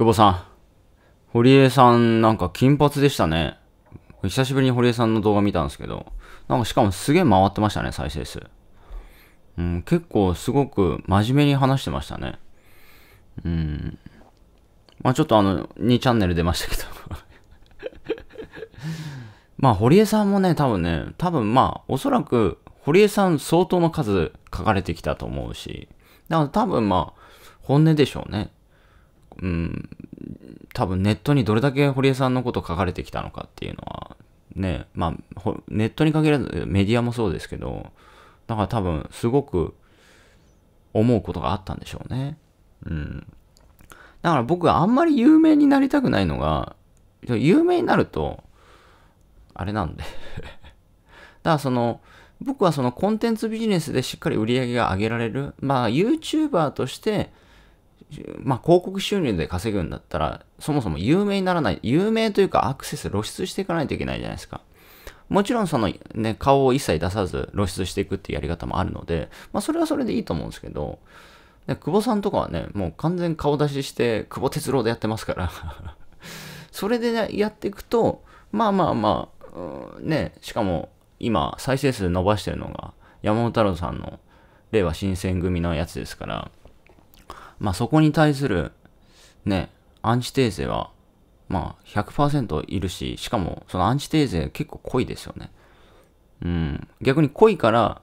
久保さん。堀江さん、なんか金髪でしたね。久しぶりに堀江さんの動画見たんですけど、なんかしかもすげえ回ってましたね、再生数。うん、結構すごく真面目に話してましたね。うん。まあちょっとあの、2チャンネル出ましたけど まあ堀江さんもね、多分ね、多分まあ、おそらく堀江さん相当の数書かれてきたと思うし、だから多分まあ、本音でしょうね。うん、多分ネットにどれだけ堀江さんのこと書かれてきたのかっていうのは、ね、まあ、ネットに限らずメディアもそうですけど、だから多分すごく思うことがあったんでしょうね。うん。だから僕があんまり有名になりたくないのが、有名になると、あれなんで だからその、僕はそのコンテンツビジネスでしっかり売り上げが上げられる、まあ YouTuber として、まあ、広告収入で稼ぐんだったら、そもそも有名にならない、有名というかアクセス露出していかないといけないじゃないですか。もちろんそのね、顔を一切出さず露出していくっていうやり方もあるので、まあそれはそれでいいと思うんですけど、で久保さんとかはね、もう完全顔出しして、久保哲郎でやってますから それで、ね、やっていくと、まあまあまあ、ね、しかも今再生数伸ばしてるのが山本太郎さんの令和新選組のやつですから、まあそこに対する、ね、アンチテーゼは、まあ100%いるし、しかもそのアンチテーゼ結構濃いですよね。うん。逆に濃いから、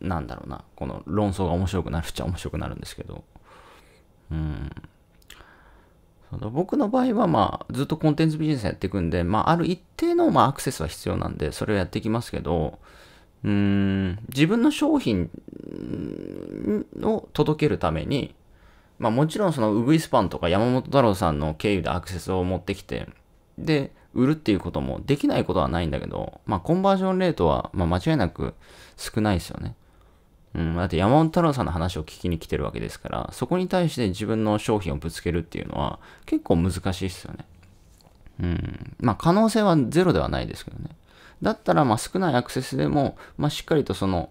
なんだろうな、この論争が面白くなるっちゃ面白くなるんですけど。うん。その僕の場合はまあずっとコンテンツビジネスやっていくんで、まあある一定のまあアクセスは必要なんで、それをやっていきますけど、うーん、自分の商品を届けるために、まあもちろんそのウグイスパンとか山本太郎さんの経由でアクセスを持ってきて、で、売るっていうこともできないことはないんだけど、まあコンバージョンレートは、まあ間違いなく少ないですよね。うん、だって山本太郎さんの話を聞きに来てるわけですから、そこに対して自分の商品をぶつけるっていうのは結構難しいですよね。うん。まあ可能性はゼロではないですけどね。だったらまあ少ないアクセスでも、まあしっかりとその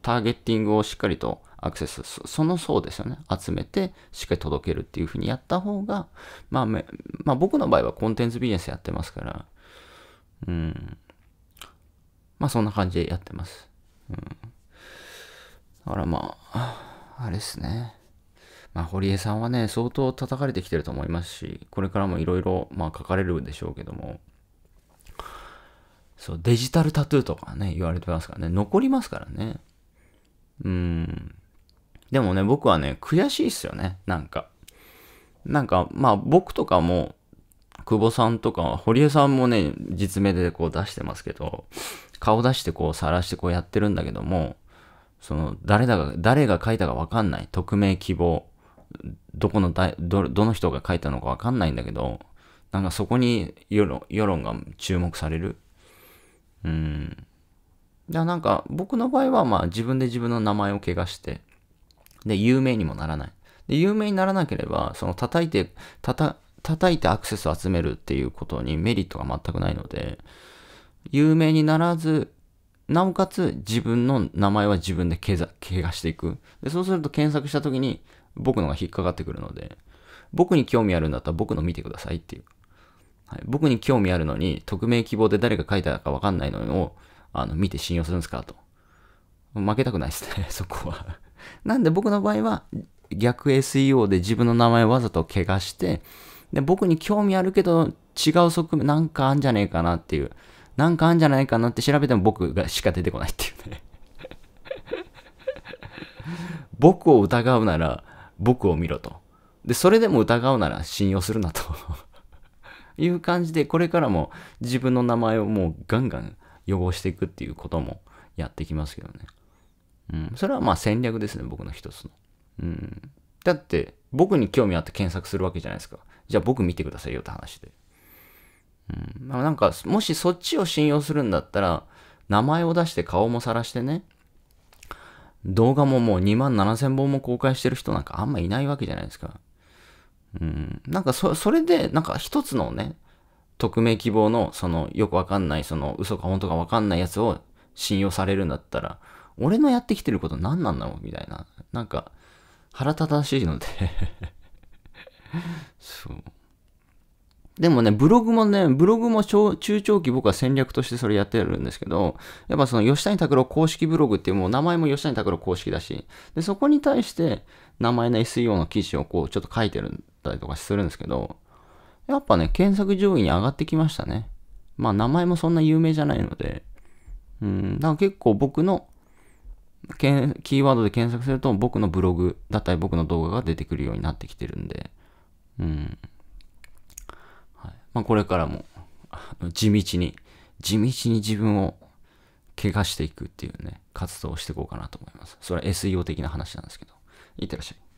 ターゲッティングをしっかりとアクセス、その層ですよね。集めて、しっかり届けるっていうふうにやった方が、まあ、まあ、僕の場合はコンテンツビジネスやってますから、うん。まあ、そんな感じでやってます。うん。だからまあ、あれですね。まあ、堀江さんはね、相当叩かれてきてると思いますし、これからもいろいろ、まあ、書かれるでしょうけども、そう、デジタルタトゥーとかね、言われてますからね、残りますからね。うん。でもね、僕はね、悔しいっすよね、なんか。なんか、まあ僕とかも、久保さんとか、堀江さんもね、実名でこう出してますけど、顔出してこう晒してこうやってるんだけども、その、誰だが、誰が書いたかわかんない。匿名希望。どこのだど、どの人が書いたのかわかんないんだけど、なんかそこに世論世論が注目される。うん。だなんか僕の場合はまあ自分で自分の名前を怪我して、で、有名にもならない。で、有名にならなければ、その叩いて、叩、叩いてアクセスを集めるっていうことにメリットが全くないので、有名にならず、なおかつ自分の名前は自分で怪我していく。で、そうすると検索した時に僕のが引っかかってくるので、僕に興味あるんだったら僕の見てくださいっていう。はい、僕に興味あるのに、匿名希望で誰が書いたかわかんないのを、あの、見て信用するんですかと。負けたくないですね、そこはなんで僕の場合は逆 SEO で自分の名前わざと怪我して、で、僕に興味あるけど違う側面なんかあんじゃねえかなっていう、なんかあんじゃないかなって調べても僕がしか出てこないっていうね。僕を疑うなら僕を見ろと。で、それでも疑うなら信用するなと いう感じで、これからも自分の名前をもうガンガン汚していくっていうこともやってきますけどね。うん、それはまあ戦略ですね、僕の一つの。うん、だって、僕に興味あって検索するわけじゃないですか。じゃあ僕見てくださいよって話で。うん、なんか、もしそっちを信用するんだったら、名前を出して顔もさらしてね、動画ももう2万7000本も公開してる人なんかあんまいないわけじゃないですか。うん、なんかそ、それで、なんか一つのね、匿名希望の、その、よくわかんない、その、嘘か本当かわかんないやつを信用されるんだったら、俺のやってきてること何なんだろうみたいな。なんか、腹立たしいので そう。でもね、ブログもね、ブログも中長期僕は戦略としてそれやってるんですけど、やっぱその吉谷拓郎公式ブログっていうもう名前も吉谷拓郎公式だし、で、そこに対して名前の SEO の記事をこうちょっと書いてるんだりとかするんですけど、やっぱね、検索上位に上がってきましたね。まあ名前もそんな有名じゃないので、うん、だから結構僕のキーワードで検索すると僕のブログだったり僕の動画が出てくるようになってきてるんで、うん。はい、まあ、これからも、地道に、地道に自分を怪我していくっていうね、活動をしていこうかなと思います。それは SEO 的な話なんですけど。いってらっしゃい。